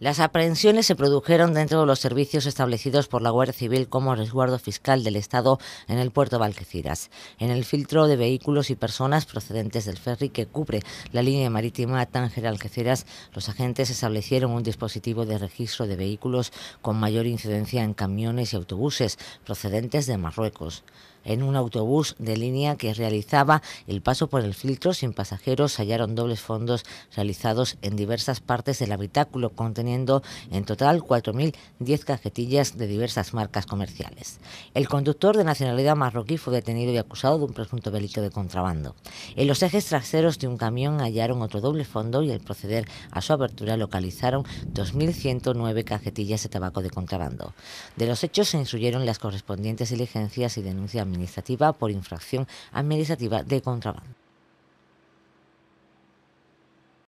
Las aprehensiones se produjeron dentro de los servicios establecidos por la Guardia Civil como resguardo fiscal del Estado en el puerto de Algeciras. En el filtro de vehículos y personas procedentes del ferry que cubre la línea marítima Tánger-Algeciras, los agentes establecieron un dispositivo de registro de vehículos con mayor incidencia en camiones y autobuses procedentes de Marruecos en un autobús de línea que realizaba el paso por el filtro sin pasajeros hallaron dobles fondos realizados en diversas partes del habitáculo contenido en total 4.010 cajetillas de diversas marcas comerciales. El conductor de nacionalidad marroquí fue detenido y acusado de un presunto delito de contrabando. En los ejes traseros de un camión hallaron otro doble fondo y al proceder a su apertura localizaron 2.109 cajetillas de tabaco de contrabando. De los hechos se instruyeron las correspondientes diligencias y denuncia administrativa por infracción administrativa de contrabando.